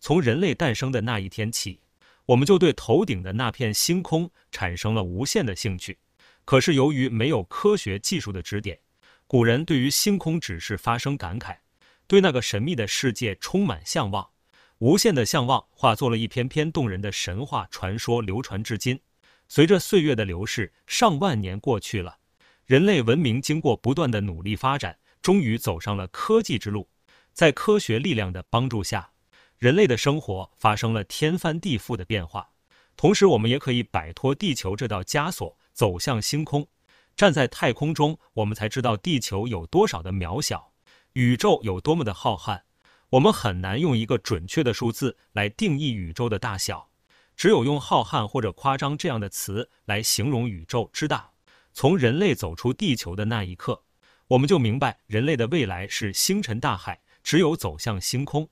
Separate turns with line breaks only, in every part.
从人类诞生的那一天起，我们就对头顶的那片星空产生了无限的兴趣。可是由于没有科学技术的指点，古人对于星空只是发生感慨，对那个神秘的世界充满向往。无限的向往化作了一篇篇动人的神话传说，流传至今。随着岁月的流逝，上万年过去了，人类文明经过不断的努力发展，终于走上了科技之路。在科学力量的帮助下，人类的生活发生了天翻地覆的变化，同时我们也可以摆脱地球这道枷锁，走向星空。站在太空中，我们才知道地球有多少的渺小，宇宙有多么的浩瀚。我们很难用一个准确的数字来定义宇宙的大小，只有用浩瀚或者夸张这样的词来形容宇宙之大。从人类走出地球的那一刻，我们就明白人类的未来是星辰大海，只有走向星空。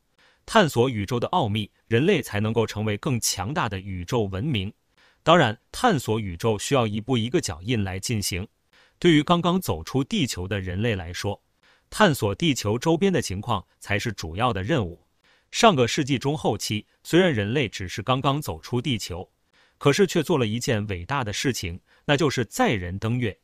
探索宇宙的奥秘，人类才能够成为更强大的宇宙文明。当然，探索宇宙需要一步一个脚印来进行。对于刚刚走出地球的人类来说，探索地球周边的情况才是主要的任务。上个世纪中后期，虽然人类只是刚刚走出地球，可是却做了一件伟大的事情，那就是载人登月。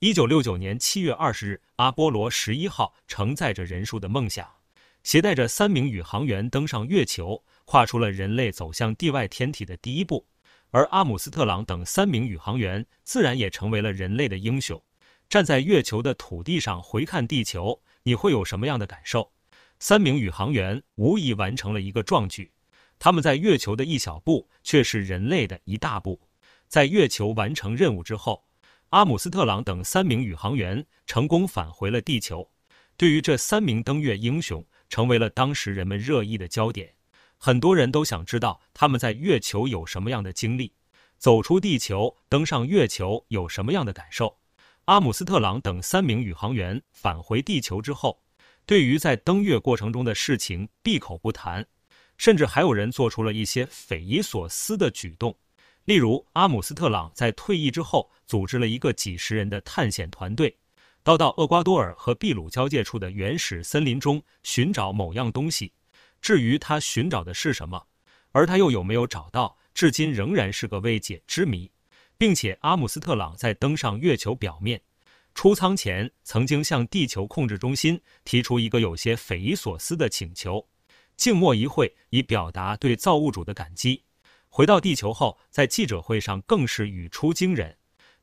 一九六九年七月二十日，阿波罗十一号承载着人数的梦想。携带着三名宇航员登上月球，跨出了人类走向地外天体的第一步，而阿姆斯特朗等三名宇航员自然也成为了人类的英雄。站在月球的土地上回看地球，你会有什么样的感受？三名宇航员无疑完成了一个壮举，他们在月球的一小步，却是人类的一大步。在月球完成任务之后，阿姆斯特朗等三名宇航员成功返回了地球。对于这三名登月英雄，成为了当时人们热议的焦点，很多人都想知道他们在月球有什么样的经历，走出地球登上月球有什么样的感受。阿姆斯特朗等三名宇航员返回地球之后，对于在登月过程中的事情闭口不谈，甚至还有人做出了一些匪夷所思的举动，例如阿姆斯特朗在退役之后组织了一个几十人的探险团队。要到厄瓜多尔和秘鲁交界处的原始森林中寻找某样东西，至于他寻找的是什么，而他又有没有找到，至今仍然是个未解之谜。并且阿姆斯特朗在登上月球表面出舱前，曾经向地球控制中心提出一个有些匪夷所思的请求：静默一会，以表达对造物主的感激。回到地球后，在记者会上更是语出惊人，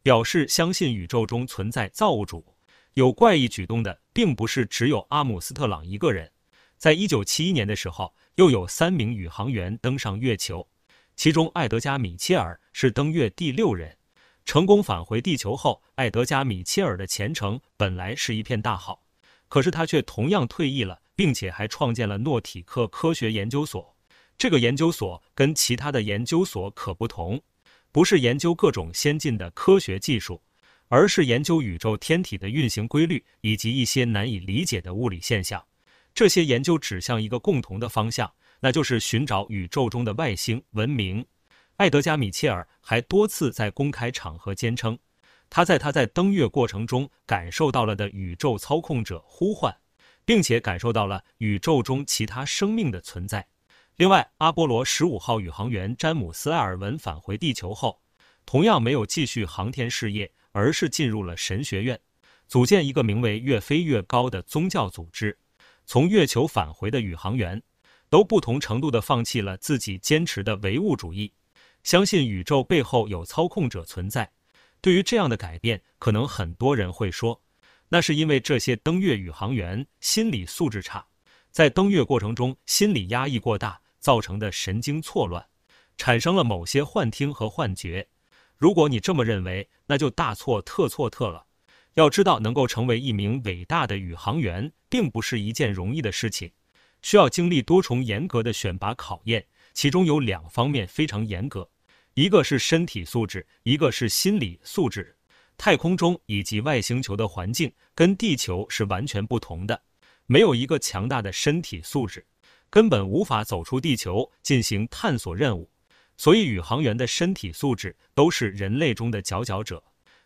表示相信宇宙中存在造物主。有怪异举动的并不是只有阿姆斯特朗一个人，在一九七一年的时候，又有三名宇航员登上月球，其中艾德加·米切尔是登月第六人。成功返回地球后，艾德加·米切尔的前程本来是一片大好，可是他却同样退役了，并且还创建了诺体克科学研究所。这个研究所跟其他的研究所可不同，不是研究各种先进的科学技术。而是研究宇宙天体的运行规律以及一些难以理解的物理现象。这些研究指向一个共同的方向，那就是寻找宇宙中的外星文明。艾德加·米切尔还多次在公开场合坚称，他在他在登月过程中感受到了的宇宙操控者呼唤，并且感受到了宇宙中其他生命的存在。另外，阿波罗十五号宇航员詹姆斯·艾尔文返回地球后，同样没有继续航天事业。而是进入了神学院，组建一个名为“越飞越高”的宗教组织。从月球返回的宇航员，都不同程度的放弃了自己坚持的唯物主义，相信宇宙背后有操控者存在。对于这样的改变，可能很多人会说，那是因为这些登月宇航员心理素质差，在登月过程中心理压抑过大造成的神经错乱，产生了某些幻听和幻觉。如果你这么认为，那就大错特错特了。要知道，能够成为一名伟大的宇航员，并不是一件容易的事情，需要经历多重严格的选拔考验。其中有两方面非常严格：一个是身体素质，一个是心理素质。太空中以及外星球的环境跟地球是完全不同的，没有一个强大的身体素质，根本无法走出地球进行探索任务。所以，宇航员的身体素质都是人类中的佼佼者。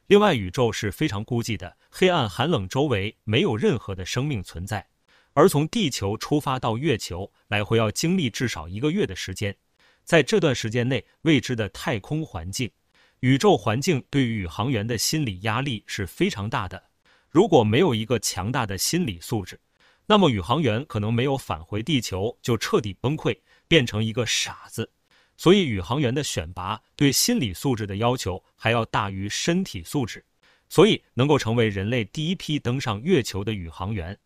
另外，宇宙是非常孤寂的，黑暗、寒冷，周围没有任何的生命存在。而从地球出发到月球来回要经历至少一个月的时间，在这段时间内，未知的太空环境、宇宙环境对宇航员的心理压力是非常大的。如果没有一个强大的心理素质，那么宇航员可能没有返回地球就彻底崩溃，变成一个傻子。所以，宇航员的选拔对心理素质的要求还要大于身体素质。所以，能够成为人类第一批登上月球的宇航员，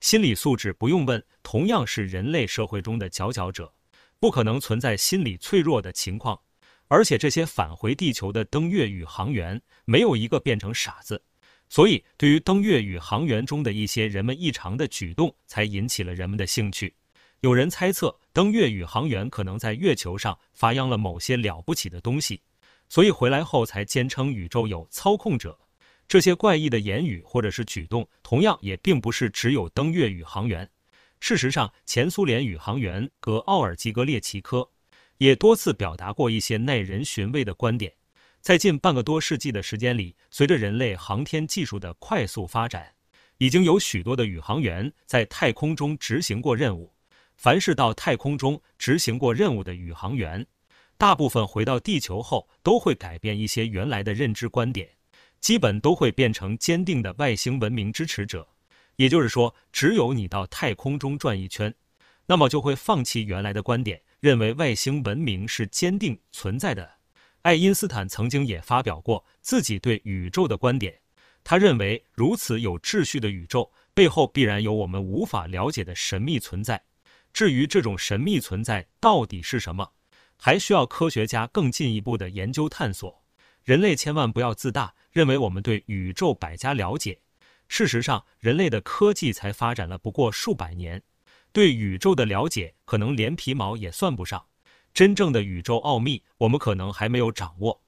心理素质不用问，同样是人类社会中的佼佼者，不可能存在心理脆弱的情况。而且，这些返回地球的登月宇航员没有一个变成傻子。所以，对于登月宇航员中的一些人们异常的举动，才引起了人们的兴趣。有人猜测，登月宇航员可能在月球上发扬了某些了不起的东西，所以回来后才坚称宇宙有操控者。这些怪异的言语或者是举动，同样也并不是只有登月宇航员。事实上，前苏联宇航员格奥尔基格列奇科也多次表达过一些耐人寻味的观点。在近半个多世纪的时间里，随着人类航天技术的快速发展，已经有许多的宇航员在太空中执行过任务。凡是到太空中执行过任务的宇航员，大部分回到地球后都会改变一些原来的认知观点，基本都会变成坚定的外星文明支持者。也就是说，只有你到太空中转一圈，那么就会放弃原来的观点，认为外星文明是坚定存在的。爱因斯坦曾经也发表过自己对宇宙的观点，他认为如此有秩序的宇宙背后必然有我们无法了解的神秘存在。至于这种神秘存在到底是什么，还需要科学家更进一步的研究探索。人类千万不要自大，认为我们对宇宙百家了解。事实上，人类的科技才发展了不过数百年，对宇宙的了解可能连皮毛也算不上。真正的宇宙奥秘，我们可能还没有掌握。